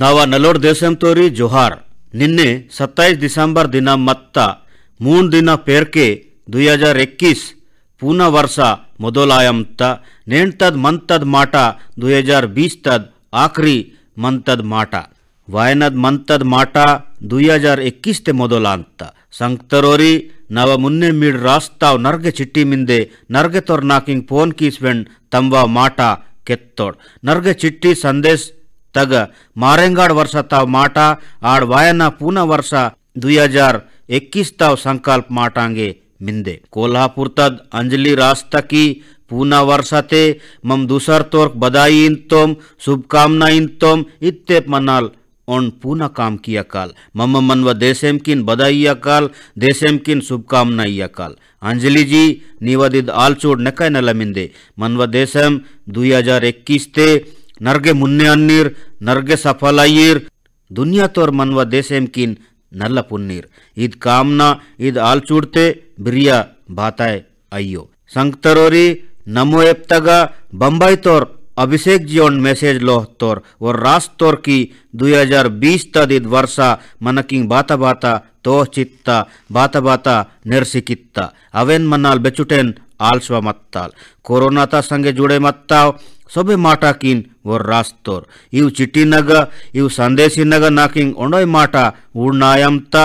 नाव नलोड देश तोरी जोहार निन्ने सत्ताईस दिसंबर दिन मत मून दिन पेरके दुहजार इक्कीस पून वर्षा मोदलायंत नेद मंतद माट दुहजार बीस तद आखरी मंतद माट वायन मंत माट दुहजार इक्कीस ते मोदलांत संक्तरोरी नव मुन्ने मीड रास्ताव नर्ग चिट्टी मिंदे नर्ग तोर नाकिंग फोन कीस्वेंड तंवा माट केत्तोड नर्ग चिट्टी संदेश तग मारेगाड़ वर्ष ताव माटा आड़ वायना पूना वर्ष दुई हजार इक्कीस ताव संकल्प माटांगे मिंदे कोल्हापुर तद अंजलि रास्ता की पूना वर्षा ते मम दूसर तोर्क बधाई इन तोम शुभकामना इन तोम इत्ते मनाल ओन पूना काम किया काल मम मनव देशेम किन बधाई काल देशेम किन शुभकामना काल अंजलि जी निवादित निवदित आलचूड नकय नलमिंदे मनव देशम इक्कीस ते सफल अयीर दुनिया तोर मनवा ದುನಿಯಾ ತೋರ್ ಮನ್ವ ದೇಸೆಂಕಿನ್ ನಲ್ಲ ಪುನ್ನೀರ್ ಇದ್ ಕಾಮ್ನಾ ಇದ್ ಆಲ್ಚೂಡ್ತೆ ಬಿರಿಯ ಬಾತಾಯ್ ಅಯ್ಯೋ ಸಂಕ್ತರೋರಿ ನಮೋ ಎಪ್ತಗ बम्बई तोर अभिषेक जी और मैसेज लोह तोर और रास तोर की 2020 तदित वर्षा मनकिंग बाता बाता तो चित्ता बाता बाता निरसिकित्ता अवेन मनाल बेचुटेन आलस्वा मत्ताल कोरोना ता संगे जुड़े मत्ताव ಸೊಬೆ ಮಾಟಾಕೀನ್ ವೊರ್ ರಾಸ್ತೋರ್ ಇವ್ ಚಿಟ್ಟಿನಗ ಇವ್ ಸಂದೇಶಿನಗ ನಾಕಿಂಗ್ ಒಣೊಯ್ ಮಾಟ ಉಣ್ಣಾಯಂತ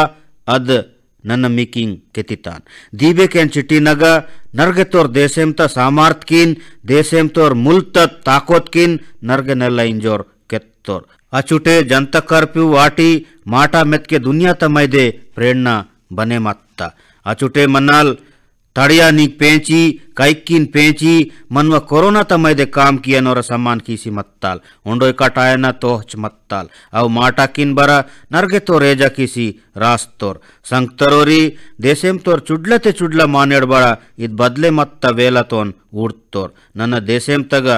ಅದ್ ನನ್ನ ಮಿಕಿಂಗ್ ಕೆತಿತಾನ್ ದೀಬೆ ಕೆನ್ ಚಿಟ್ಟಿನಗ ನರ್ಗೆ ತೋರ್ ದೇಸೆಂತ ಸಾಮಾರ್ತ್ ಕೀನ್ ದೇಸೆಂ ತೋರ್ ಮುಲ್ತ ತಾಕೋತ್ ಕೀನ್ ನರ್ಗೆ ನೆಲ್ಲ ಇಂಜೋರ್ ಕೆತ್ತೋರ್ ಅಚುಟೆ ಜನತ ಕರ್ಪ್ಯೂ ವಾಟಿ ಮಾಟ ಮೆತ್ಕೆ ದುನಿಯಾ ತಮೈದೆ ಪ್ರೇರಣಾ ಬನೆ ಮತ್ತ ಅಚುಟೆ ಮನಾಲ್ तड़िया नी पेची कईकिन पेची मनव कोरोना तमय दे काम किया नोर सम्मान खीसी मत्ताल उंडो कटाय न तोहच मत्ताल अव माटा किन बरा नरगे तो रेजा किसी रास्तोर संगतरोरी देशेम तोर चुडलते चुडला मानेड़ बरा इत बदले मत्त वेला तोन उड़तोर नन देशेम तग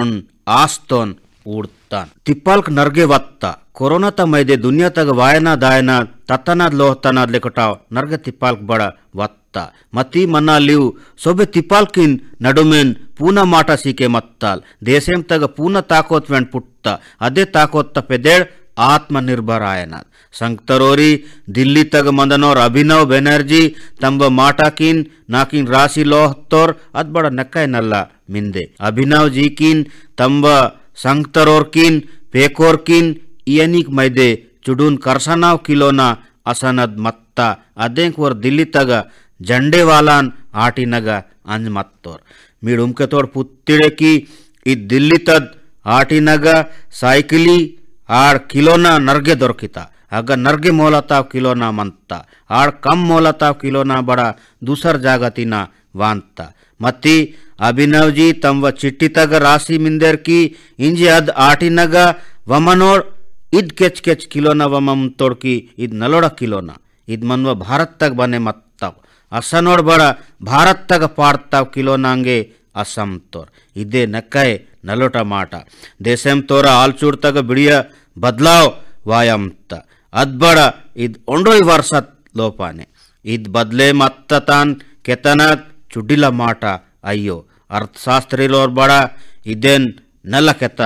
उन आस्तोन उड़तान तिप्पालक नरगे वत्ता कोरोना तमय दे दुनिया तग वायना दायना तत्तना लोहतना लेकटाव नरगे तिप्पालक बड़ा वत्ता ಮತ್ತ ಮತಿ ಮನ್ನ ಲಿವ್ ಸೊಬೆ ತಿಪಾಲ್ಕಿನ್ ನಡುಮೆನ್ ಪೂನ ಮಾಟ ಸೀಕೆ ಮತ್ತಾಲ್ ದೇಸೆಂ ತಗ ಪೂನ ತಾಕೋತ್ ವೆಂಡ್ ಪುಟ್ಟ ಅದೇ ತಾಕೋತ್ತ ಪೆದೇಳ್ ಆತ್ಮನಿರ್ಭರ ಆಯನಾಥ್ ಸಂಕ್ತರೋರಿ ದಿಲ್ಲಿ ತಗ ಮಂದನೋರ್ ಅಭಿನವ್ ಬೆನರ್ಜಿ ತಂಬ ಮಾಟಾಕಿನ್ ನಾಕಿನ್ ರಾಶಿ ಲೋಹತ್ತೋರ್ ಅದ್ ಬಡ ನಕ್ಕಯ್ನಲ್ಲ ಮಿಂದೆ ಅಭಿನವ್ ಜೀಕಿನ್ ತಂಬ ಸಂಕ್ತರೋರ್ಕಿನ್ ಪೇಕೋರ್ಕಿನ್ ಇಯನಿಕ್ ಮೈದೆ ಚುಡೂನ್ ಕರ್ಸನಾವ್ ಕಿಲೋನ ಅಸನದ್ ಮತ್ತ ಅದೇಂಕ್ ವರ್ ದಿಲ್ಲಿ ತಗ जंडे वाला आटी नग अंज मत्तोर मी डुमके तोड़ पुत्तिड़े की इ दिल्ली तद आटी नग साइकिली आर किलोना नरगे दोरकिता अग नरगे मोलता किलोना मंता आर कम मोलता किलोना बड़ा दूसर जागती ना वांता मत अभिनव तम व चिट्ठी तग राशि मिंदर की इंज अद आटी नग वमनोर इद केच केच किलोना वमम तोड़ की इद नलोड़ा किलोना इद मनवा भारत तक बने मत्ता असनोर बड़ा भारत तक पाड़ताव किलो नांगे असम तोर इदे नक्के ನಲೋಟ ಮಾಟ ದೇಶಂ ತೋರ ಆಲ್ಚೂರ್ ತಗ ಬಿಡಿಯ ಬದಲಾವ್ ವಾಯಂತ ಅದ್ಬಡ ಇದ್ ಒಂಡೋಯ್ ವರ್ಷ ಲೋಪಾನೆ ಇದ್ ಬದಲೆ ಮತ್ತ ತಾನ್ ಕೆತನ ಚುಡ್ಡಿಲ ಮಾಟ ಅಯ್ಯೋ ಅರ್ಥಶಾಸ್ತ್ರಿಲೋರ್ ಬಡ ಇದೇನ್ ನಲ್ಲ ಕೆತ್ತ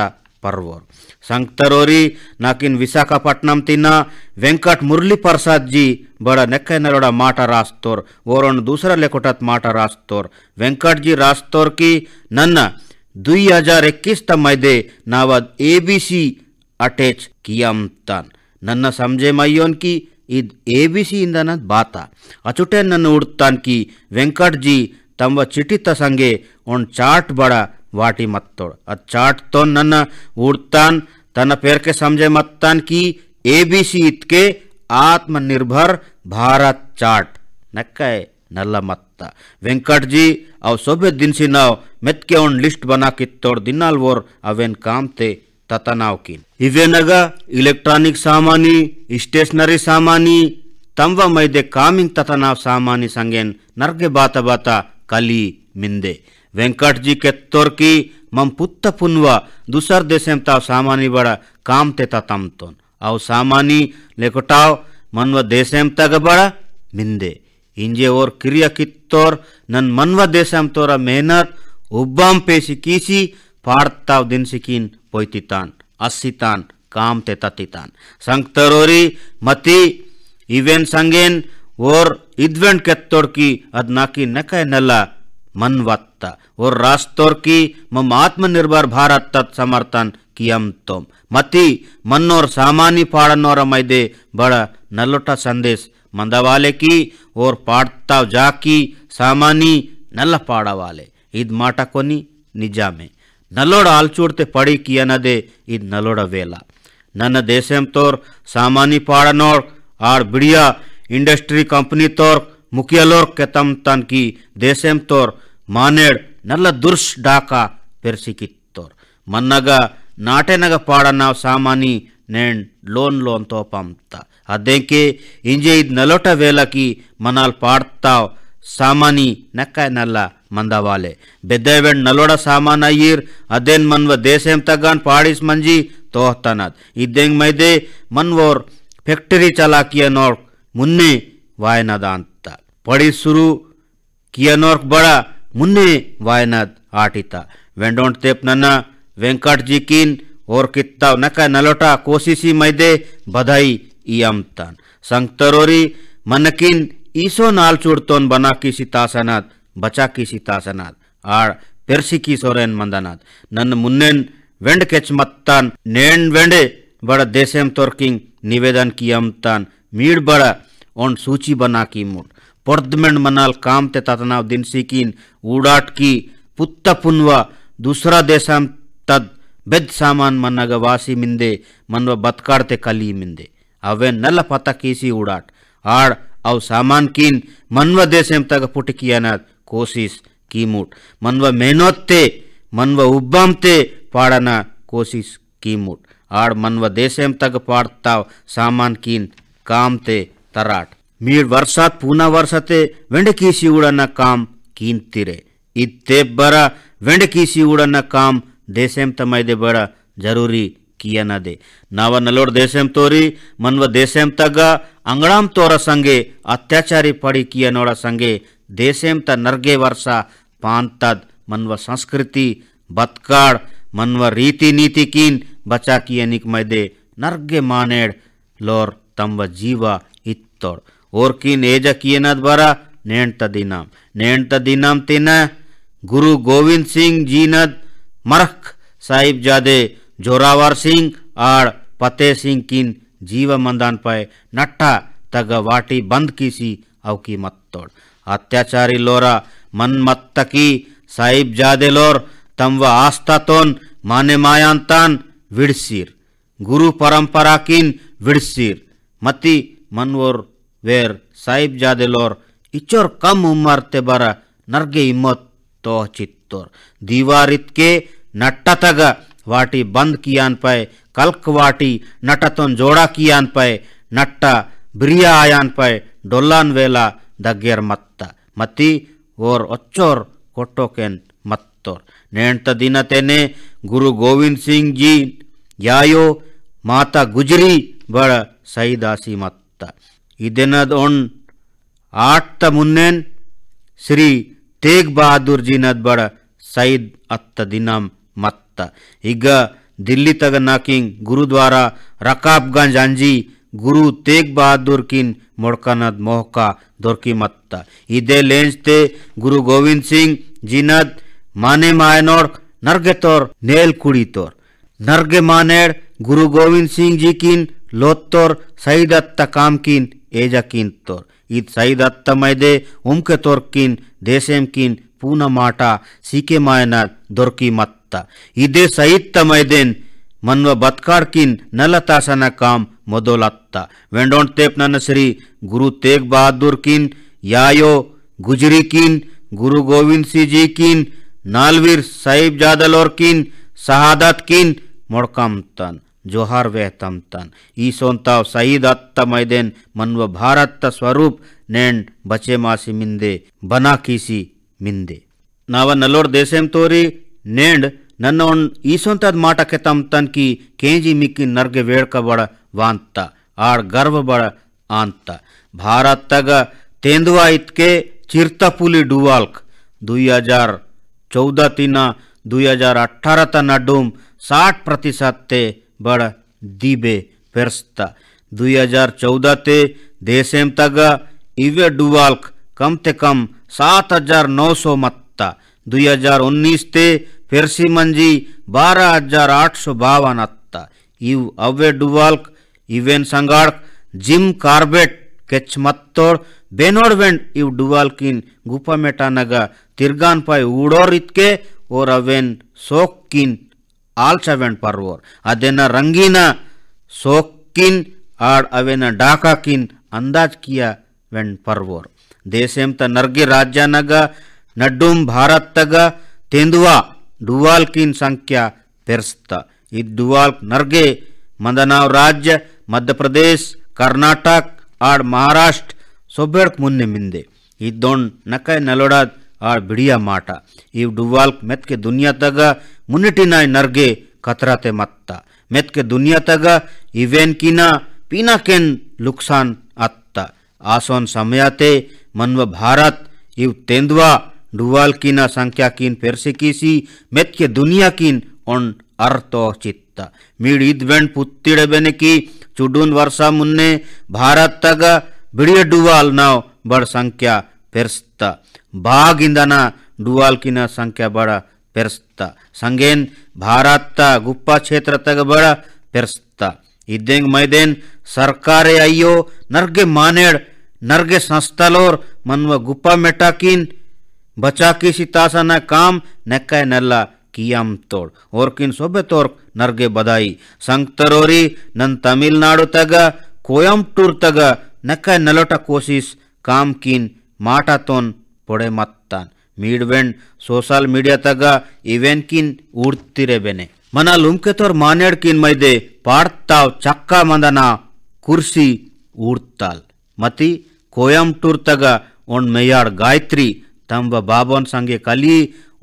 ಪರ್ವೋರ್ संगतरोरी नाकिन विशाखापट्नम तीना वेंकट मुरली प्रसाद जी बड़ा नेक नरोड़ा माट रास्तोर ओरण दूसरा लेकोटत माट रास्तोर वेंकट जी रास्तोर की नई हजार इक्कीस तमे नाव ए बी सी अटैच किया नजे मय्योन की इद ए बी सी इंदन बात अचुटे नुड़ता की वेंकट जी तम चिटित संघे चाट बड़ा वाटी मतोड़ अ चाट तो नूड़ता तन पेर के समझे मत्तान की एबीसी इत के आत्मनिर्भर भारत चाट नक्का नल्ला मत्ता वेंकट जी अव सोभे दिन सी नाव मेत के उन लिस्ट बना कि तोड़ दिनाल वोर अवेन काम ते ततनाव कीन इवेनग इलेक्ट्रॉनिक सामानी स्टेशनरी सामानी तंव मैदे कामिंग ततनाव सामानी संगेन नरगे बात बाता कली मिंदे वेंकट जी के तोर की मम पुत्त पुनवा दूसर देशम ताव सामानी बड़ा काम तेता तम आव सामानी लेकोटाव मनव देशम तग बड़ा मिंदे इंजे और क्रिया कित्तोर नन मनव देशम तोरा मेहनत उब्बाम पेशी कीसी फाड़ताव दिन सिकीन पोइतितान अस्सितान काम तेता तितान संगतरोरी मति इवेन संगेन और इद्वेंट केत्तोड़ की अदनाकी नकय नला मनवत्त और रास्तोर की मम आत्मनिर्भर भारत तत् समर्थन कियम तोम मति मनोर सामान्य पाड़नोर मैदे बड़ा नलोटा संदेश मंदवाले की और पाड़ता जाकी सामानी नल पाड़ा वाले इद माटा कोनी निजा में नलोड़ आलचूड़ते पड़ी किया न दे इद नलोड़ वेला नन देशम तोर सामानी पाड़नोर आर बढ़िया इंडस्ट्री कंपनी तोर मुखियालोर केतम तन की देशम तोर மானேட் நல்ல துர்ஷ் டாக்கா பெர்சிக்கித்தோர் மன்னக ನಾಟೆನಗ ಪಾಡನ ಸಾಮಾನಿ ನೆಣ್ ಲೋನ್ ಲೋನ್ ತೋಪಂತ ಅದೇಕೆ ಇಂಜೆ ಇದ್ ನಲೋಟ ವೇಲಕಿ ಮನಾಲ್ ಪಾಡ್ತಾವ್ ಸಾಮಾನಿ ನೆಕ್ಕ ನಲ್ಲ ಮಂದವಾಲೆ ಬೆದ್ದೇವೆಣ್ ನಲೋಡ ಸಾಮಾನ ಈರ್ ಅದೇನ್ ಮನ್ವ ದೇಸೆಂ ತಗಾನ್ ಪಾಡಿಸ್ ಮಂಜಿ ತೋಹ್ತನದ್ ಇದ್ದೆಂಗ್ ಮೈದೆ ಮನ್ವೋರ್ ಫ್ಯಾಕ್ಟರಿ ಚಲಾಕಿಯನೋರ್ ಮುನ್ನೆ ವಾಯನದ ಅಂತ ಪಡಿಸುರು ಕಿಯನೋರ್ಕ್ ಬಡ मुन्े वायनाद आटित वेंडोण तेप वेंकट जी कीन और कित्ता नक नलोटा कोशिशी मैदे बधाई इयमतान संगतरोरी मनकिन ईसो नाल चूड़तोन बना की सितासनाथ बचा की सितासनाथ आड़ पेरसी की सोरेन मंदनाथ नन मुन्न वेंड केच मत्तान वेंडे बड़ देसेम तोर्किंग निवेदन की अमतान मीड़ बड़ा और सूची बना की मुठ ಪೊರ್ದ್ಮೆಂಡ್ ಮನಾಲ್ ಕಾಮ್ತೆ ತಾತನಾವ್ उड़ाट की ಪುತ್ತ पुनवा दूसरा देशाम तद बेद सामान मनग वासी मिंदे मनव बतकारते कली मिंदे अवे नल पता कीसी उड़ाट आड़ अव सामान कीन मनव देशम तक पुट कोशिश की कीमूट मनव मेहनतते मनव उब्बामते पाड़ना कोशिश की कीमूट आड़ मनव देशम तग पाड़ता सामान कीन काम ते तराट ಮೀಳ್ ವರ್ಷಾತ್ ಪೂನಾ ವರ್ಷತೆ ವೆಂಡಕೀಸಿ ಉಡನ ಕಾಮ್ ಕೀಂತಿರೆ ಇತ್ತೆ ಬರ ವೆಂಡಕೀಸಿ ಉಡನ ಕಾಮ್ ದೇಸೆಂ ತಮೈದೆ बरा जरूरी किया ना दे नाव नलोर देशम तोरी मनव देशम तगा अंगड़ाम तोरा संगे अत्याचारी पड़ी किया नोड़ा संगे देशम त नरगे वर्षा पान मनव संस्कृति बतकाड़ मनव रीति नीति कीन बचा किया निक मैदे नरगे मानेड़ लोर तम्व जीवा इत्तोड़ और किन ಓರ್ಕೀನ್ ಏಜಕಿಯನದ द्वारा ನೇಣ್ತ ದಿನಾಂ ನೇಣ್ತ ದಿನಾಂ ತಿನ गुरु गोविंद सिंह जी नद मरख साहिबजादे जोरावर सिंह आड़ फतेह सिंह किन जीव मंदान पाए नट्ठा तग वाटी बंद की सी अवकी मत तोड़ अत्याचारी लोरा मन मत तकी साहिब जादे लोर तम व आस्था तोन माने मायांतान विड़सीर गुरु परंपरा किन विड़सीर मती मन और where saibjadelor ichor kam ummarte bara narge immot ತೋಚಿತ್ತೋರ್ ದೀವಾರಿತ್ಕೆ ನಟ್ಟತಗ ವಾಟಿ ಬಂದ್ ಕಿಯಾನ್ ಪೈ ಕಲ್ಕ್ ವಾಟಿ ನಟತೊನ್ ಜೋಡಾ ಕಿಯಾನ್ ಪೈ ನಟ್ಟ ಬಿರಿಯಾ ಆಯಾನ್ ಪೈ ಡೊಲ್ಲಾನ್ ವೇಲ ದಗ್ಗೇರ್ ಮತ್ತ ಮತಿ ಓರ್ ಒಚ್ಚೋರ್ ಕೊಟ್ಟೋಕೆನ್ ಮತ್ತೋರ್ ನೇಣ್ತ ದಿನತೆನೆ ಗುರು ಗೋವಿಂದ್ ಸಿಂಗ್ ಜಿ ಯಾಯೋ ಮಾತಾ ಗುಜರಿ ಬಳ ಸೈದಾಸಿ ಮತ್ತ आट्त मुन्नेन श्री तेग बहादुर जी नड सईद अत्त दिनम मत इग दिल्ली तग नाकिंग गुरुद्वारा रकाबगंज अंजी गुरु तेग बहादुर किन मोड़कनद मोहका दोरकी मत इे लेंज ते गुरु गोविंद सिंह जीनद माने मायनोर नरगे तोर नेल कुड़ी तोर नरगे मानेड गुरु गोविंद सिंह जी किन लोत्तोर सईद अत्त काम किन ಏಜಕೀನ್ ತೋರ್ ಇದ್ ಸೈದ್ ಅತ್ತ ಮೈದೆ ಉಮ್ಕೆ ತೋರ್ಕಿನ್ ದೇಸೆಂಕಿನ್ ಪೂನ ಮಾಟ ಸೀಕೆ ಮಾಯನ ದೊರ್ಕಿ ಮತ್ತ ಇದೇ ಸೈತ್ತ ಮೈದೇನ್ ಮನ್ವ ಬತ್ಕಾಡ್ಕಿನ್ ನಲ ತಾಸನ ಕಾಮ್ ಮೊದಲತ್ತ ವೆಂಡೋಣ್ ತೇಪ್ ನನ್ನ ಶ್ರೀ ಗುರು ತೇಗ್ ಬಹಾದೂರ್ ಕಿನ್ ಯಾಯೋ गुजरी कीन गुरु गोविंद सिंह जी कीन नालवीर साहिब जादल और कीन शहादत कीन मोड़कम तन जोहार वे तम तन ईसोताव सईद अत्त मैदेन मनव भारत स्वरूप नैन बचे मासी मिंदे बना कीसी मिंदे नावा नलोर देशेम तोरी नेंड नन्नोन ईसोत माट के तम तन की केंजी मिक्कि नर्ग वेड़क बड़ वांत आड़ गर्व बड़ आंत भारत तग तेंदुआ इतके चिरतपुली डुवाल्क दुई हजार चौदह तीना दुई हजार अठारह तन डूम साठ प्रतिशत ते बड़ दिबे दुई हजार चौदह ते देशम तग इवे डुवाल्क कम ते कम सात हजार नौ सौ मत्ता दुई हजार उन्नीस ते फेरसी मंजी बारह हजार आठ सौ बावन अत्ता इव अवे डुवाल्क इवेन संगाड़ जिम कार्बेट केच मत्तोड़ बेनोडवेंड इव डुवाल्किन गुपा मेटानगा तिरगान पाय उड़ोर इतके और अवेन सोकिन आलो एंड पर्वर अदेन रंगीन सोकिन आड अवेन डाका किन अंदाज किया वेंड पर्वर देशम त नर्गी राज्य नग नडुम भारत तग तेंदुआ डुवाल किन संख्या पेरस्त इवाल नर्गे मंदनाव राज्य मध्य प्रदेश कर्नाटक आड महाराष्ट्र सोबेड़क मुन्ने मिंदे इदोण नकाय नलोड़ा आड़ बिड़िया माटा इव डुवाल मेत के दुनिया तग मुनिटी नाय नर्गे कतराते मत्ता मेत के दुनिया तग इवेन कीना पीना केन लुकसान अत्ता आसोन समयाते मनव भारत इव तेंदवा डुवाल कीना संख्या कीन फिर से किसी मेत के दुनिया कीन ओन अर्थो चित्ता मीड इदवेन पुत्तिड़ बने की चुडून वर्षा मुन्ने भारत तग बिड़िया डुवाल नाव बड़ संख्या फिरस्ता बाघ इंदना डुवाल कीना संख्या बड़ा पेरस्त संगेन भारत गुप्प क्षेत्र तक बड़ पेरस्त मैदेन सरकारे अय्यो नर्गे मानेड नर्गे संस्थलोर मनव गुप्प मेटाकिन बचाकिसी तासन काम नेक्काय नल्ला कियाम तोड़ ओरकिन सोबे तोर्क नर्गे बधाई संगतरोरी नन तमिलनाडु तग कोयमटूर तग नेक्काय नलोटा कोशिश काम कीन माटा तोन पोड़े मत ಮೀಡ್ವೆಂಡ್ सोशल ಮೀಡಿಯಾ ತಗ ಇವೆನ್ ಕಿನ್ उड़तीरे ಮನ मना ಮಾನ್ಯಾಡ್ ಕಿನ್ ಮೈದೆ ಪಾಡ್ತಾವ್ ಚಕ್ಕ ಮಂದನ ಕುರ್ಸಿ ಊಡ್ತಾಲ್ ಮತಿ ಟೂರ್ ತಗ ಒನ್ ಮೇಯಾಡ್ ಗಾಯತ್ರಿ ತಂಬ ಬಾಬೋನ್ ಸಂಗೆ ಕಲಿ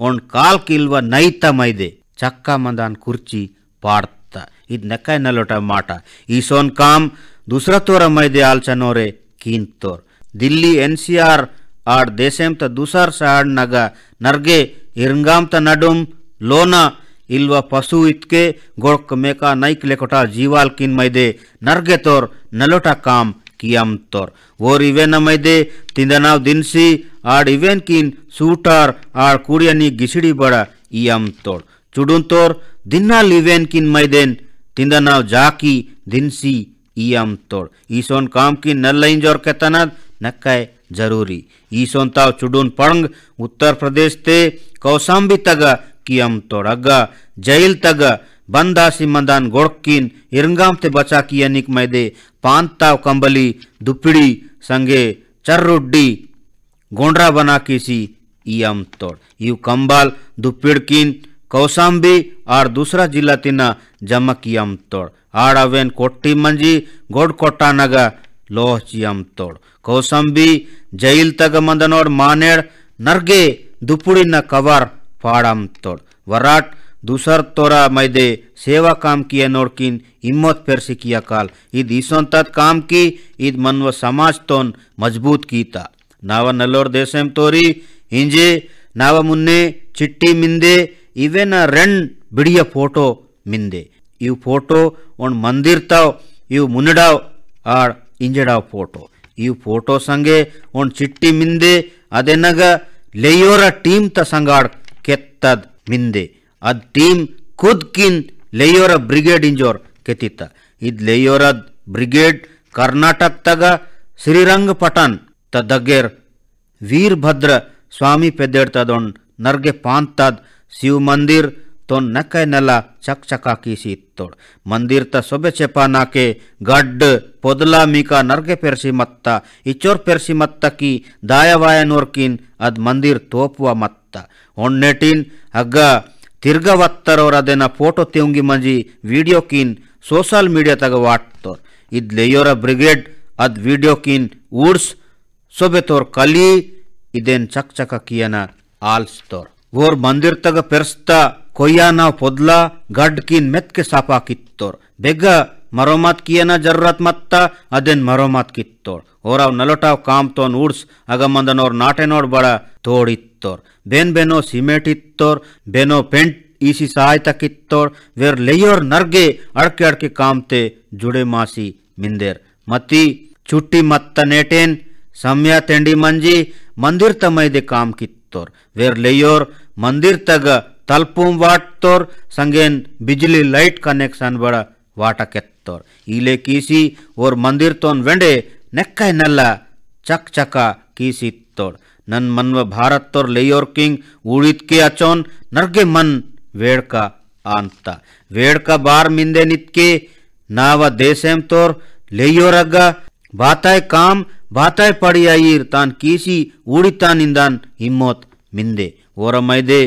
ಒನ್ ಕಾಲ್ ಕಿಲ್ವ ನೈತ ಮೈದೆ ಚಕ್ಕ ಮಂದನ್ ಕುರ್ಚಿ ಪಾಡ್ತ ಇದ್ ನೆಕ್ಕಾಯ್ ನಲ್ಲೋಟ ಮಾಟ ಈ ಕಾಮ್ ದುಸ್ರ ತೋರ ಮೈದೆ ಆಲ್ಚನೋರೆ ಕೀನ್ ತೋರ್ ದಿಲ್ಲಿ ಎನ್ ಸಿ ಆರ್ ಆಡ್ ದೇಸೆಂತ ದುಸಾರ್ ಸಾಡ್ ನಗ ನರ್ಗೆ ಇರಂಗಾಂತ ನಡುಂ ಲೋನ ಇಲ್ವ पशु इतके गोड़क मेका ನೈಕ್ ಲೆಕೊಟ जीवाल किन मैदे ನರ್ಗೆ तोर ನಲೋಟ काम कियम तोर वोर इवेन मैदे तिंदनाव दिनसी आड़ इवेन किन सूटार आड़ कुड़ियनी गिशिडी बड़ा इयम तोर चुडुन तोर दिन्ना लिवेन किन मैदेन तिंदनाव जाकी दिनसी इयम तोर ईसोन काम की नल्लाइन जोर केतनद नक्काय जरूरी ईसोंताव चुडून पड़ंग उत्तर प्रदेश ते कौशाम्बी तग कियम तोड़ग जैल तग बंदा मंदान गोड़किन इरंगाम ते बचा की अनिक मैदे पानताव कंबली दुपड़ी संगे चर्रुड्डी गोंडरा बना किसी इम तोड़ यू कंबाल दुपिड़किन कौसाम्बी और दूसरा जिला तिना जमक यम तोड़ आड़ अवेन कोट्टी मंजी गोड़ नगा लोह चियम तोड़ कौसंबी जैल तग मंदनोड़ मानेड़ नर्गे दुपुड़ी न कवर फाड़म तोड़ वराट दूसर तोरा मैदे सेवा काम किया नोड़किन हिम्मत फिर किया काल ईद ईसोन तत् काम की ईद मनव समाज तोन मजबूत कीता नाव नलोर देशम तोरी हिंजे नाव मुन्ने चिट्टी मिंदे इवे न रण बिड़िया फोटो मिंदे इव फोटो उन मंदिर तव इव मुनडाव आड़ ಇಂಜಡ ಫೋಟೋ ಈ ಫೋಟೋ ಸಂಗೆ ಒಂದು ಚಿಟ್ಟಿ ಮಿಂದೆ ಅದೆನಗ ಲೇಯೋರ ಟೀಮ್ ತ ಸಂಗಾಡ್ ಕೆತ್ತದ್ ಮಿಂದೆ ಅದ್ ಟೀಮ್ ಖುದ್ ಕಿನ್ ಲೇಯೋರ ಬ್ರಿಗೇಡ್ ಇಂಜೋರ್ ಕೆತ್ತಿತ್ತ ಇದ್ ಲೇಯೋರ ಬ್ರಿಗೇಡ್ ಕರ್ನಾಟಕ ತಗ ಶ್ರೀರಂಗ ಪಟನ್ ತ ವೀರಭದ್ರ ಸ್ವಾಮಿ ಪೆದ್ದೇಡ್ತದೊಂಡ್ ನರ್ಗೆ ಪಾಂತದ್ ಶಿವ ಮಂದಿರ್ ನೆಲ ಚಕ್ નકેનલા ಸಿ સીતોળ મંદિરತ ಸೊಬೆ ಗಡ್ ಗಡ್ಡ ಪೊದಲಾಮಿಕಾ ನರ್ಗೆ ಪೆರ್ಸಿ ಮತ್ತ ಇಚ್ಚೋರ್ ಪೆರ್ಸಿ ಮತ್ತಕಿ ದಾಯವಾಯನೋರ್ಕಿನ್ ಅದ್ ಮಂದಿರ್ ತೋಪುವ ಮತ್ತ ಒಣ್ಣೆಟಿನ್ ಅಗ್ಗ ಅದೇನ ಫೋಟೋ ತೆಂಗಿ ಮಂಜಿ ವಿಡಿಯೋಕಿನ್ ಸೋಷಲ್ ಮೀಡಿಯಾ ತಗ ವಾಟ್ತೋರ್ ಇದ್ ಲೇಯೋರ ಬ್ರಿಗೇಡ್ ಅದ್ ವಿಡಿಯೋಕಿನ್ ಊಡ್ಸ್ ಸೊಬೆತೋರ್ ಕಲಿ ಇದೇನ್ ಚಕಚಕಿಯನ ಆಲ್ಸ್ತೋರ್ ಓರ್ ಮಂದಿರ್ ತಗ ಪೆರ್ಸ್ತಾ ಕೊಯ್ಯಾನ ಪೊದ್ಲ ಗಡ್ ಕಿನ್ ಮೆತ್ಕೆ ಸಾಪಾಕಿತ್ತೋರ್ ಬೆಗ್ಗ ಮರೋಮಾತ್ ಕಿಯನ ಜರ್ರತ್ ಮತ್ತ ಅದೇನ್ ಮರೋಮಾತ್ ಕಿತ್ತೋರ್ ಓರಾವ್ ನಲೋಟಾವ್ ಕಾಮ್ ತೋನ್ ಉಡ್ಸ್ ಅಗಮಂದನೋರ್ ನಾಟೆ ನೋಡ್ ಬಡ ತೋಡಿತ್ತೋರ್ ಬೇನ್ ಬೇನೋ ಸಿಮೆಟ್ ಇತ್ತೋರ್ ಬೇನೋ ಪೆಂಟ್ ಈಸಿ ಸಹಾಯತ ಕಿತ್ತೋರ್ ವೇರ್ ಲೆಯೋರ್ ನರ್ಗೆ ಅಡ್ಕೆ ಅಡ್ಕೆ ಕಾಮ್ತೆ ಜುಡೆ ಮಾಸಿ ಮಿಂದೇರ್ ಮತಿ ಚುಟ್ಟಿ ಮತ್ತ ನೇಟೇನ್ ಸಮಯ ತೆಂಡಿ ಮಂಜಿ ಮಂದಿರ್ ತಮೈದೆ ಕಾಮ್ ಕಿತ್ತೋರ್ ವೇರ್ ಲೆಯೋರ್ ಮಂದಿರ್ ತಗ ತಲ್ಪುಂ ವಾಟ್ತೋರ್ संगेन बिजली लाइट कनेक्शन बड़ा वाटा केत्तोर इले कीसी और मंदिर तोन वेंडे नेक्का नल्ला चक चका कीसी तोर नन मनव भारत तोर लेयोर किंग उड़ीत के अचोन नरगे मन वेड़ का आंता वेड़ का बार मिंदे नित के नाव देशेम तोर लेयोर अग्गा ಬಾತಾಯ್ ಕಾಮ್ ಬಾತಾಯ್ तान ತಾನ್ ಕೀಸಿ ಉಡಿತಾನಿಂದಾನ್ हिम्मत मिंदे ಓರ मैदे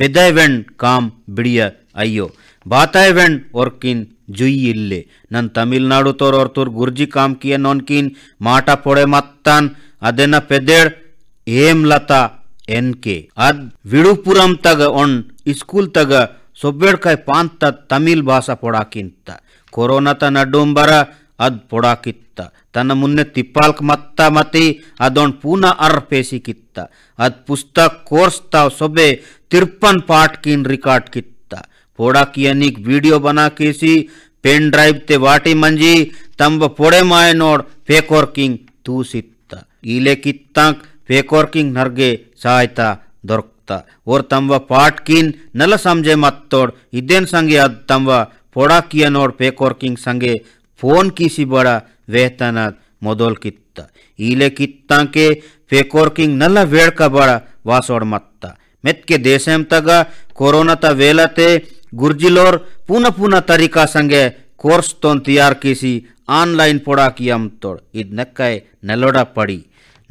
ಬೆದೈವೆಣ್ ಕಾಮ್ ಬಿಡಿಯ ಅಯ್ಯೋ ಬಾತಾಯ್ವೆಣ್ ಒರ್ಕಿನ್ ಜುಯ್ ಇಲ್ಲೆ ನನ್ನ ತಮಿಳ್ನಾಡು ತೋರ್ ಗುರ್ಜಿ ಕಾಮ್ ಕಿಯ ನೋನ್ಕಿನ್ ಮಾಟ ಪೊಡೆ ಮತ್ತಾನ್ ಅದೇನ ಪೆದೇಳ್ ಏಮ್ ಲತಾ ಎನ್ ಕೆ ಅದ್ ವಿಡುಪುರಂ ತಗ ಒಣ್ ಇಸ್ಕೂಲ್ ತಗ ಸೊಬ್ಬೇಡ್ಕಾಯ್ ಪಾಂತ ತಮಿಳ್ ಭಾಷಾ ಪೊಡಾಕಿಂತ ಕೊರೋನಾ ತ ನಡ್ಡುಂಬರ ಅದ್ ಪೊಡಾಕಿತ್ತ ತನ್ನ ಮುನ್ನೆ ತಿಪ್ಪಾಲ್ಕ್ ಮತ್ತ ಮತಿ ಅದೊಂದ್ ಪೂನ ಅರ್ ಪೇಸಿಕಿತ್ತ ಅದ್ ಪುಸ್ತಕ್ ಕೋರ್ಸ್ ತಾವ್ ಸೊಬೆ ತಿರ್ಪನ್ ಪಾಟ್ ಕಿನ್ ರಿಕಾರ್ಡ್ ಕಿತ್ತ ಪೊಡಾಕಿಯನಿಗ್ ವಿಡಿಯೋ ಬನಾ ಕೇಸಿ ಪೆನ್ ಡ್ರೈವ್ ತೆ ವಾಟಿ ಮಂಜಿ ತಂಬ ಪೊಡೆ ಮಾಯ ನೋಡ್ ಪೇಕೋರ್ ಕಿಂಗ್ ತೂಸಿತ್ತ ಇಲೆ ಕಿತ್ತಾಂಕ್ ಪೇಕೋರ್ ಕಿಂಗ್ ನರ್ಗೆ ಸಾಯ್ತ ದೊರಕ್ತ ಓರ್ ತಂಬ ಪಾಟ್ ಕಿನ್ ನಲ ಸಂಜೆ ಮತ್ತೋಡ್ ಇದ್ದೇನ್ ಸಂಗೆ ಅದ್ ತಂಬ ಪೊಡಾಕಿಯ ನೋಡ್ ಪೇಕೋರ್ ಕಿಂಗ್ ಸಂಗೆ फोन किसी बड़ा वेतना मोदल कित्ता इले कित्ता के फेकोर किंग नल्ला वेड़ का बड़ा वासोड मत्ता मेत के देश हम तगा कोरोना ता वेला ते गुर्जिलोर पुना पुना तरीका संगे कोर्स तोन तैयार किसी ऑनलाइन पढ़ा किया हम तोड़ इद नक्काय नलोड़ा पड़ी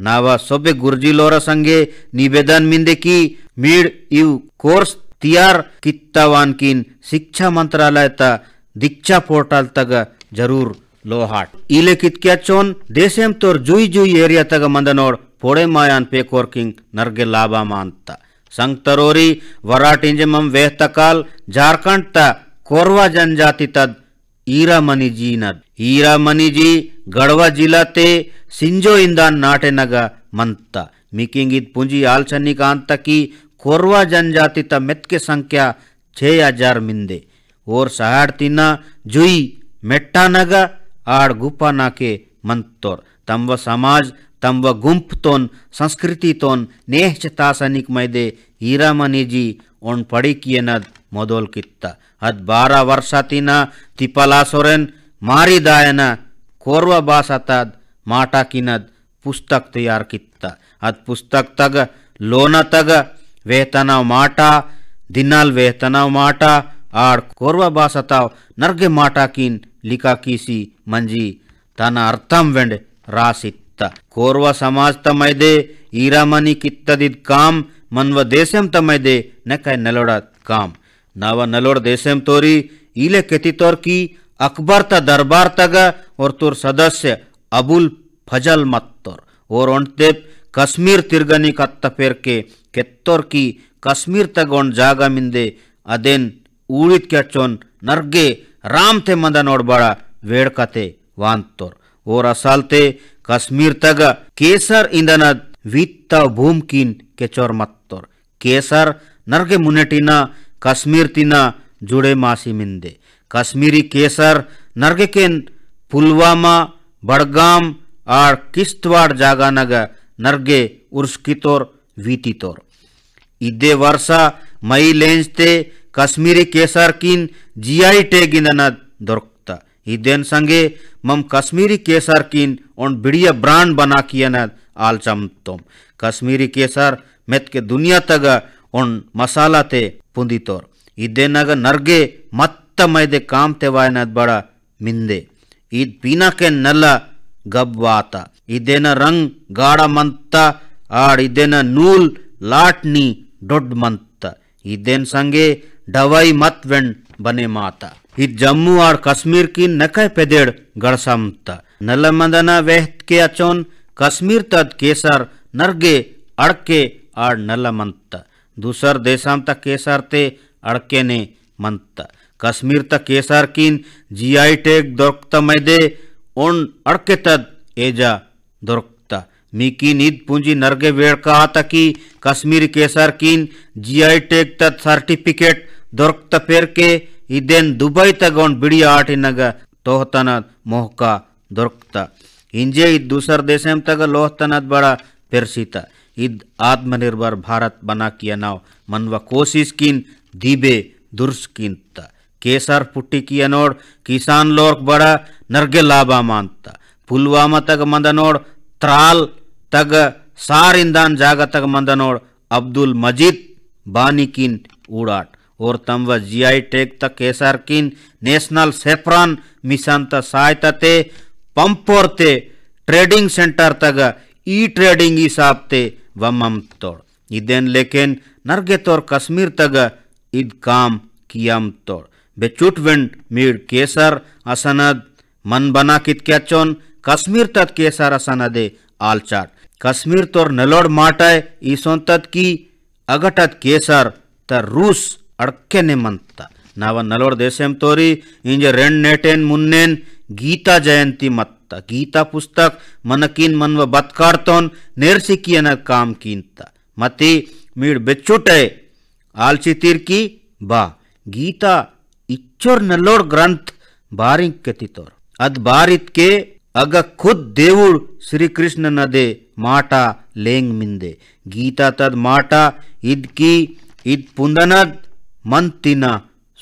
नावा सबे गुर्जिलोरा संगे निवेदन मिंदे की मीड यू कोर्स तैयार कित्ता किन शिक्षा मंत्रालय ता दीक्षा पोर्टल तक ಜರೂರ್ ಲೋಹಾಟ್ ಇಲೆ ಕಿತ್ಕ್ಯಾಚೋನ್ ದೇಸೆಂ ತೋರ್ ಜುಯ್ ಜುಯ್ ಏರಿಯಾ ತಗ ಮಂದ ನೋಡ್ ಪೋಡೆ ಮಾಯಾನ್ ಪೇಕೋರ್ಕಿಂಗ್ ನರ್ಗೆ ಲಾಭಾಮ ಅಂತ ಸಂಗ್ ತರೋರಿ ವರಾಟ್ ಇಂಜಮಂ ವೇಹ್ತಕಾಲ್ झारखंड ತ कोरवा जनजाति तद ईरा मनी जी नद ईरा मनी जी गढ़वा जिला ते सिंजो इंदान नाटे नगा मंता मिकिंग ईद पूंजी आलछनी कांत की कोरवा जनजाति त मित के संख्या छह हजार मिंदे और सहाड़ तीना जुई ಮೆಟ್ಟಾನಗ ಆಡ್ ಗುಪ್ಪನಾಕೆ ಮಂತೋರ್ ತಮ್ಮ ಸಮಾಜ್ ತಮ್ಮ ಸಂಸ್ಕೃತಿ ತೋನ್ ನೇಹ್ಚ ತಾಸನಿಕ್ ಮೈದೆ ಈರಾಮನಿಜಿ ಒಣ್ ಪಡಿಕಿಯನದ್ ಕಿತ್ತ ಅದ್ ಬಾರ ವರ್ಷತಿನ ತಿಪಲಾ ಸೊರೆನ್ ಮಾರಿದಾಯನ ಕೋರ್ವ ಬಾಸತಾದ್ ಮಾಟಾಕಿನದ್ ಪುಸ್ತಕ್ ತಯಾರ್ ಕಿತ್ತ ಅದ್ ಪುಸ್ತಕ್ ತಗ ಲೋನ ತಗ ವೇತನ ಮಾಟ ದಿನಾಲ್ ವೇತನ ಮಾಟ ಆಡ್ ಕೋರ್ವ ಬಾಸತಾವ್ ನರ್ಗೆ ಮಾಟಾಕಿನ್ ಲಿಕಾಕೀಸಿ ಮಂಜಿ ತನ ಅರ್ಥಂ ವೆಂಡ್ ರಾಸಿತ್ತ ಕೋರ್ವ ಸಮಾಜ ತಮೈದೆ ಈರಾಮನಿ ಕಿತ್ತದಿದ್ ಕಾಮ್ ಮನ್ವ ದೇಸೆಂ ತಮೈದೆ ನೆಕೈ ನಲೋಡ ಕಾಮ್ ನಾವ ನಲೋಡ ದೇಸೆಂ ತೋರಿ ಇಲೆ ಕೆತಿತೋರ್ ಕಿ ಅಕ್ಬರ್ ತ ದರ್ಬಾರ್ ತಗ और तोर सदस्य अबुल फजल मत्तर और ओंटेप कश्मीर तिरगनी का तफेर के केत्तोर की कश्मीर तक ओन जागा मिंदे अदेन उड़ित के चोन नरगे ರಾಮ್ತೆ ಮಂದ ನೋಡ್ಬಾಳ ವೇಡ್ಕತೆ ವಾಂತೋರ್ ಓರ್ ಅಸಾಲ್ತೆ ಕಶ್ಮೀರ್ ತಗ ಕೇಸರ್ ಇಂದನ ವಿತ್ತ ಭೂಮ್ಕಿನ್ ಕೆಚೋರ್ ಮತ್ತೋರ್ ಕೇಸರ್ ನರ್ಗೆ ಮುನೆಟಿನ ಕಶ್ಮೀರ್ ತಿನ ಜುಡೆ ಮಾಸಿ ಮಿಂದೆ ಕಶ್ಮೀರಿ ಕೇಸರ್ ನರ್ಗೆ ಕೇನ್ ಪುಲ್ವಾಮಾ ಬಡ್ಗಾಮ್ ಆರ್ ಕಿಸ್ತ್ವಾಡ್ ಜಾಗಾನಗ ನರ್ಗೆ ಉರ್ಸ್ಕಿತೋರ್ ವೀತಿತೋರ್ ಇದ್ದೇ ವರ್ಷ ಮೈ ಲೆಂಜ್ತೆ ಕಶ್ಮೀರಿ ಕೇಸಾರ್ಕೀನ್ ಜಿಐ ಟೇಗಿಂದನ ದೊರಕ್ತ ಇದೇನ್ ಸಂಗೆ ಮಮ್ ಕಶ್ಮೀರಿ ಕೇಸಾರ್ಕೀನ್ ಒಂದ್ ಬಿಡಿಯ ಬ್ರಾಂಡ್ ಬನಾಕಿಯನ ಆಲ್ಚಮ್ತೋಮ್ ಕಶ್ಮೀರಿ ಕೇಸಾರ್ ಮೆತ್ಕೆ ದುನಿಯಾ ತಗ ಒಂದ್ ಮಸಾಲಾತೆ ಪುಂದಿತೋರ್ ಇದೇನಾಗ ನರ್ಗೆ ಮತ್ತ ಮೈದೆ ಕಾಮ್ ತೆವಾಯನದ್ ಬಡ ಮಿಂದೆ ಇದ್ ಪೀನಾಕೆ ನಲ್ಲ ಗಬ್ಬಾತ ಇದೇನ ರಂಗ್ ಗಾಢ ಮಂತ ಆಡ್ ಇದೇನ ನೂಲ್ ಲಾಟ್ನಿ ದೊಡ್ಡ ಮಂತ ಇದೇನ್ ಸಂಗೆ डवाई मत वेण बने माता इत जम्मू और कश्मीर की नक पेदेड़ गड़सम नलमदना वेहत के अचोन कश्मीर तद केसर नरगे अड़के और नलमंत दूसर देशम तक केसर ते अड़के ने मंत कश्मीर तक केसर किन जी आई टेक दोरक्त मैदे ओन अड़के तद एजा दोरक्त मीकी नीद पूंजी नरगे वेड़ आता की कश्मीर केसर किन जी आई टेक तद सर्टिफिकेट दोरकत पेरके दुबई तक बिड़ी नग तोहतन मोहक दोरकत हिंजे दूसर देशम तक लोहतन बड़ा पेरसित इद आत्मनिर्भर भारत बना किया नाव मनव कोशिशकिन दीबे दुर्सकिंत केसर पुट्टी किया नोड़ किसान लोर्क बड़ा नर्गे लाभ मानत पुलवामा तक मंदनोड़ त्राल तग सार इंदान जाग तक नोड़ अब्दुल मजीद बानी किन उड़ाट और तम व जी आई टेक तक एसर किन नेशनल सेफ्रॉन मिशन त सहायता ते पंपोर ते ट्रेडिंग सेंटर तग ई ट्रेडिंग हिसाब ते वमम तोड़ इदेन लेकिन नरगे तोर कश्मीर तग इद काम कियाम तोड़ बेचुट वेंड मीड केसर असनद मन बना कित क्या क्याचोन कश्मीर तत केसर असनदे आलचाट कश्मीर तोर नलोड माटाय ईसोन तत की अगटत केसर त रूस ಅಡ್ಕೆನೆಮಂತ ನಾವ ನಲ್ವರ್ ದೇಶಂ ತೋರಿ ಇಂಜ ನೇಟೇನ್ ಮುನ್ನೇನ್ ಗೀತಾ ಜಯಂತಿ ಮತ್ತ ಗೀತಾ ಪುಸ್ತಕ್ ಮನಕೀನ್ ಮನ್ವ ಬತ್ಕಾಡ್ತೋನ್ ನೇರ್ಸಿಕಿಯನ ಕಾಮ್ ಕೀಂತ ಮತಿ ಮೀಡ್ ಬೆಚ್ಚುಟೆ ಆಲ್ಸಿ ತೀರ್ಕಿ ಬಾ ಗೀತಾ ಇಚ್ಚೋರ್ ನಲ್ಲೋರ್ ಗ್ರಂಥ್ ಬಾರಿ ಕೆತ್ತಿತೋರ್ ಅದ್ ಬಾರಿತ್ಕೆ ಅಗ ಖುದ್ ದೇವುಳ್ ಶ್ರೀಕೃಷ್ಣನದೆ ಮಾಟ ಲೇಂಗ್ ಮಿಂದೆ ಗೀತಾ ತದ್ ಮಾಟ ಇದ್ಕಿ ಇದ್ ಪುಂದನದ್ मन तीना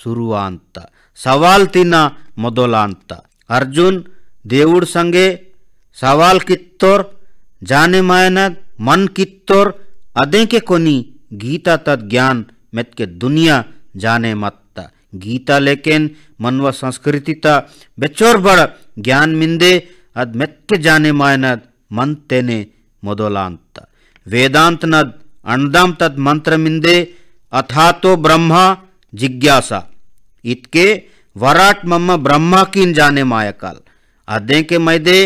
मंतुअ सवाल तीना मदलांत अर्जुन देवड़ संगे सवाल कित्तोर जाने मायनत मन कित्तोर अदे के कोनी गीता तद ज्ञान मेत के दुनिया जाने मत गीता लेकिन मन व संस्कृति ता बेचोर बड़ ज्ञान मिंदे अद मेत के जाने मायनत मन तेने मदोलांत वेदांत नद अणदाम तद मंत्र मिंदे अथा तो ब्रह्म जिज्ञासा इतके वराट मम्म ब्रह्म किन जाने माया काल अदे के मैदे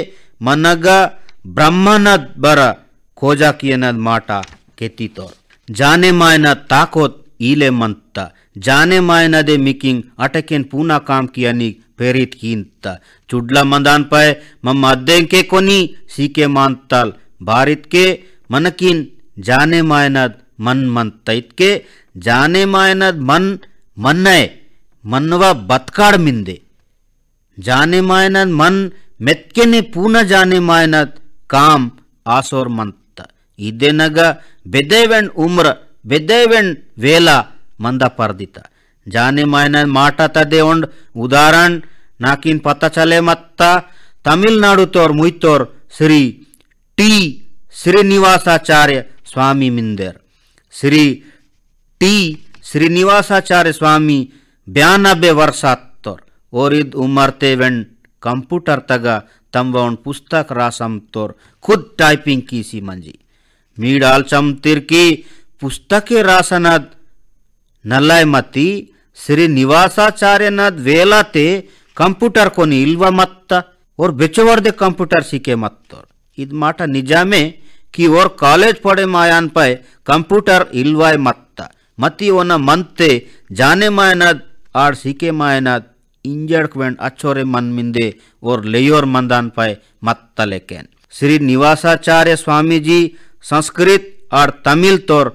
मनग ब्रह्म बर खोजा किए माटा केती तोर जाने माय न ताकोत ईले मंत जाने माय न दे मिकिंग अटकेन पूना काम किया नि प्रेरित कींत चुडला मंदान पाए मम अदे के कोनी सीके मानताल भारित के मनकिन जाने माय न मन तैत के जाने मायन मन मन मनवा बतकाड़ मिंदे जाने मायन मन मेत्के पून जाने मायन काम आसोर मंत इदे नग बेदेवेण उम्र बेदेवेण वेला मंद पर्दित जाने मायन माट तदे ओंड उदाहरण नाकिन पता चले मत्ता तमिलनाडु तोर मुहितोर श्री टी श्रीनिवासाचार्य स्वामी मिंदेर श्री टी श्रीनिवासाचार्य स्वामी बयानबे वर्षात्तर ओरिद उमरते वेण कंप्यूटर तग तम वन पुस्तक रासमतोर खुद टाइपिंग कीसी मंजी मीडाल चमतिर की पुस्तक रासनद नलाय मती श्रीनिवासाचार्य नद वेलाते कंप्यूटर को इल्व मत और बेचवर्दे कंप्यूटर सीखे मतोर इद माटा निजामे कि और कॉलेज पढ़े मायान पाए कंप्यूटर इल्वाय मत ते जाने ಜಾನೆ आर ಆರ್ ಸಿಕೆ ಮಾಯನಾದ್ ಇಂಜರ್ಡ್ अच्छोरे मन मिंदे और लेयोर मंदान पाए मत तले कैन श्री निवासाचार्य स्वामी जी संस्कृत और तमिल तोर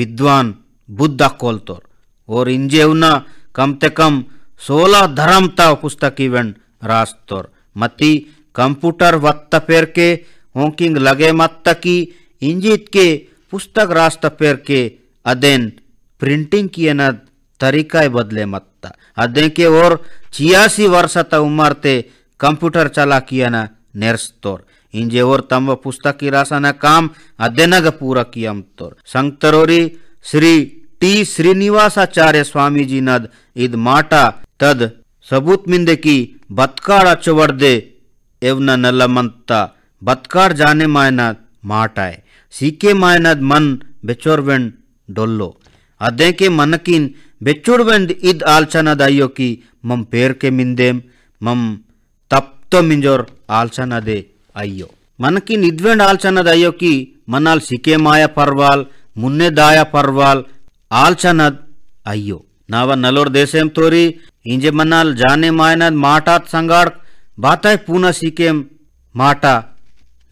विद्वान बुद्ध कोल तोर और उना कम ते कम सोलह धर्म ता पुस्तक इवेंट रास तोर मती कंप्यूटर वत्त पेर के होंकिंग लगे मत की इंजित के पुस्तक रास्ता पेर के अदेन ಪ್ರಿಂಟಿಂಗ್ ಕಿಯನ तरीका बदले मत अदे के और छियासी वर्ष तक उम्र ते कंप्यूटर चला किया ना नेर्स तोर इंजे और तम पुस्तक की रासना काम अध्ययन पूरा किया तोर संतरोरी श्री टी श्रीनिवासाचार्य स्वामी जी नद इद माटा तद सबूत मिंदे की बतकार अचवर दे एवं नलमंता बतकार जाने मायनद माटाए सीके मायनद मन बेचोरवेन डोल्लो අදේකේ මනකින් බෙච්චුඩුවෙන්ද ඉද් ආල්චන දයියෝකි මම් පේර්කෙ මින්දේම් මම් තප්ත මින්ජොර් ආල්චනදේ අයියෝ මනකින් ඉද්වෙන්ඩ ආල්චනද අයියෝකි මනල් සිකේමාය පර්වාල් ಮುನ್ನೆದಾಯ ಪರ್ವಾಲ್ ಆಲ್ಚನದ್ ಅಯ್ಯೋ ನಾವ ನಲೋರ್ ದೇಸೇಂ ತೋರಿ ಇಂಜೆ ಮನಾಲ್ ಜಾನೆ ಮಾಯನದ್ ಮಾಟಾತ್ ಸಂಗಾಡ್ ಬಾತಾಯ್ ಪೂನ ಸಿಕೇಂ ಮಾಟ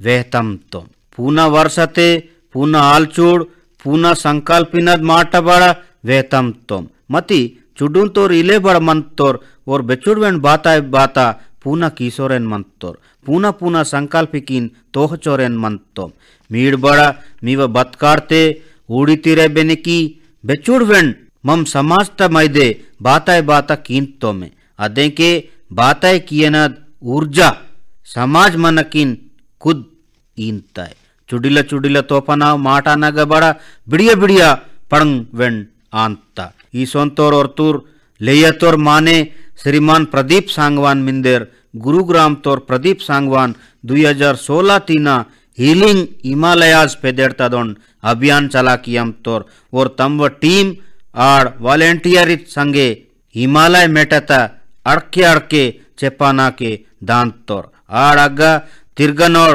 ವೇಹತಂ ತೋಂ ಪೂನ ವರ್ಷತೆ ಪೂನ ಆಲ್ಚೂಡ್ पुनः संकल्पिनद माटबड़ वेतम तोम मति चुडुन तोर इले बड़ मंतोर और बेचुडवेन बाता बाता पुनः कीसोरेन मंतोर पुनः पुनः संकल्पिकीन तोहचोरेन मंतोम मीड बड़ा मीव बतकारते उड़ीती रे बेनिकी बेचुडवेन मम समाज तमाइदे बाताय बाता कीन तोमे अदे के बाताय कियनद ऊर्जा समाज मनकिन खुद ईनताय ಚುಡಿಲ ಚುಡಿಲ ತೋಪನಾವ್ ಮಾಟಾನಾಗ ಬಡ ಬಿಡಿಯ ಬಿಡಿಯ ಪಡಂಗ್ ವೆಣ್ ಅಂತ ಈ ಸೊಂತೋರ್ ಒರ್ತೂರ್ ಲೇಯತೋರ್ ಮಾನೆ श्रीमान प्रदीप सांगवान मिंदेर गुरुग्राम तोर प्रदीप सांगवान 2016 तीना हीलिंग हिमालयाज पेदेड़ता दोन अभियान चला कियम तोर और तम्व टीम आर वॉलेंटियर संगे हिमालय मेटता अड़के अड़के चेपाना के दांत तोर आड़ अग्गा तिरगनोर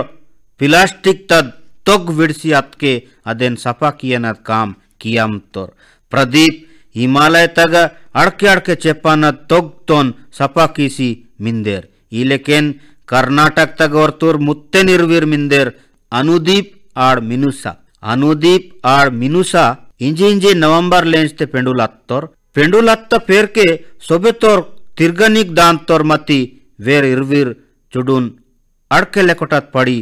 प्लास्टिक तद ತೊಗ್ ಬಿಡಿಸಿ ಅದಕ್ಕೆ ಅದೇನು ಸಪಾಕಿ ಅನ್ನೋದು ಕಾಮ್ ಕಿಯಾಮ್ತೋರ್ ಪ್ರದೀಪ್ ಹಿಮಾಲಯ ತಗ ಅಡಕೆ ಅಡಕೆ ಚೆಪ್ಪನ ತೊಗ್ತೋನ್ ಸಪಾಕಿಸಿ ಮಿಂದೇರ್ ಇಲೆಕೇನ್ ಕರ್ನಾಟಕ ತಗ ಹೊರ್ತೂರ್ ಮುತ್ತೆ ನಿರ್ವೀರ್ ಮಿಂದೇರ್ ಅನುದೀಪ್ ಆಡ್ ಮಿನುಸಾ अनुदीप और मिनुषा इंजी इंजी नवंबर लेंस ते पेंडुलात्तोर पेंडुलात्ता फेर के सोबेतोर तिर्गनिक दांतोर मती वेर इरवीर चुडून अड़के लेकोटात पड़ी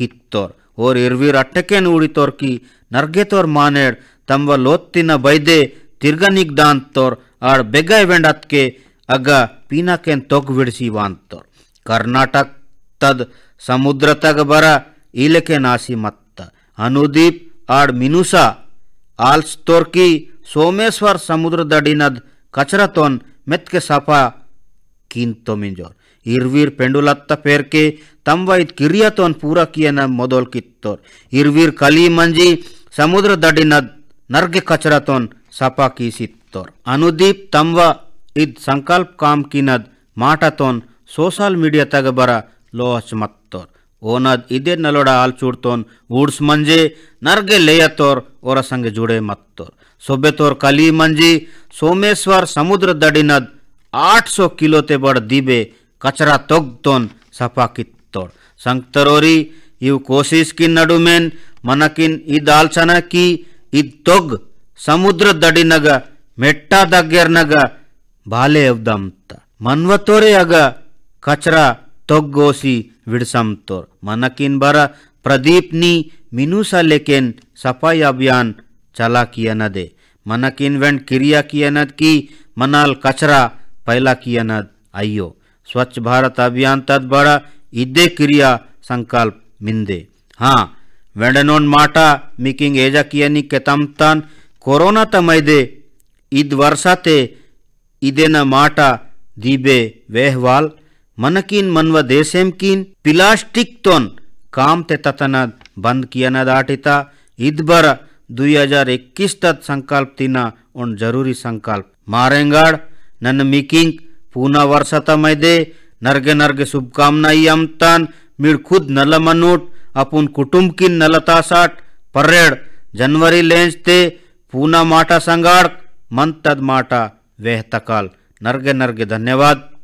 कित्तोर ಓರ್ ಇರ್ವೀರ್ ಅಟ್ಟಕೇನ್ ಉಳಿತೋರ್ಕಿ ನರ್ಗೆತೋರ್ ಮಾನೇಡ್ ತಮ್ಮ ಲೋತ್ತಿನ ಬೈದೆ ತಿರ್ಗನಿಗ್ದಾಂತೋರ್ ಆಡ್ ಬೆಗ ಇವೆಂಡತ್ಕೆ ಅಗ ಪೀನಾಕೇನ್ ತೊಕ್ ಬಿಡಿಸಿವಾಂತೋರ್ ಕರ್ನಾಟಕ್ ತದ್ ಸಮುದ್ರ ತಗ ಬರ ಇಲಕೆ ನಾಸಿ ಮತ್ತ ಅನುದೀಪ್ ಆಡ್ ಮಿನುಸಾ ಆಲ್ಸ್ತೋರ್ಕಿ ಸೋಮೇಶ್ವರ್ ಸಮುದ್ರ ದಡಿನದ್ ಕಚರತೋನ್ ಮೆತ್ಕೆ ಸಫಾ quinto minjor. Irvir pendulatta perke tamvait kiriaton pura kiena modol kittor. Irvir kali manji samudra dadinad narge kachraton sapa kisittor. Anudip tamva id sankalp kam kinad ಮಾಟತೋನ್ ಸೋಷಾಲ್ ಮೀಡಿಯಾ ತಗ ಬರ ಲೋಹಚ್ ಮತ್ತೋರ್ ಓನದ್ ಇದೇ ನಲೋಡ ಆಲ್ಚೂಡ್ತೋನ್ ಊಡ್ಸ್ ಮಂಜೆ ನರ್ಗೆ ಲೇಯತೋರ್ ಓರ ಸಂಗೆ ಜುಡೆ ಮತ್ತೋರ್ ಸೊಬ್ಬೆತೋರ್ ಕಲಿ ಮಂಜಿ ಸೋಮೇಶ್ವರ್ ಸಮುದ್ರ ದಡಿನದ್ 800 किलो ते बड़ दिबे कचरा तोग तोन सफा कित्तोर संगतरोरी इव कोशिश की नडुमेन మనకిన్ ఈ దాల్చనకి ఈ తొగ్ సముద్ర దడినగ మెట్టా దగ్గరనగ బాలే అవుదాంత మన్వతోరే అగ కచరా తొగ్గోసి విడసంతోర్ మనకిన్ బర ప్రదీప్ని మినుసా లేకెన్ సఫాయి అభియాన్ చలా కియనదే మనకిన్ వెంట్ కిరియా కియనద్ కి మనాల్ కచరా पहला किया न आइयो स्वच्छ भारत अभियान तद बड़ा इदे क्रिया संकल्प मिंदे हाँ वेंडनोन माटा मिकिंग एजा किया नि के तमतन कोरोना तमय दे ईद वर्षा ते ईदे न माटा दीबे वेहवाल मनकीन मनव देशेम कीन प्लास्टिक तोन काम ते ततन बंद किया न दाटिता ईद बर 2021 तत् संकल्प तीना उन जरूरी संकल्प मारेंगाड़ ನನ್ನ ಮೀಕಿಂಗ್ ಪೂನಾ ವರ್ಷತ ಮೈದೆ ನರ್ಗೆ ನರ್ಗೆ ಶುಭಕಾಮನಾಯಿ ಅಮ್ತಾನ್ ಮಿಡ್ ಖುದ್ ನಲ ಮನೂಟ್ ಅಪುನ್ ಕುಟುಂಬ ಕಿನ್ ನಲತಾಸಾಟ್ ಪರ್ರೆಡ್ जनवरी लेंस ते पूना माटा संगाड़ मन तद माटा वेह तकाल नर्गे नर्गे धन्यवाद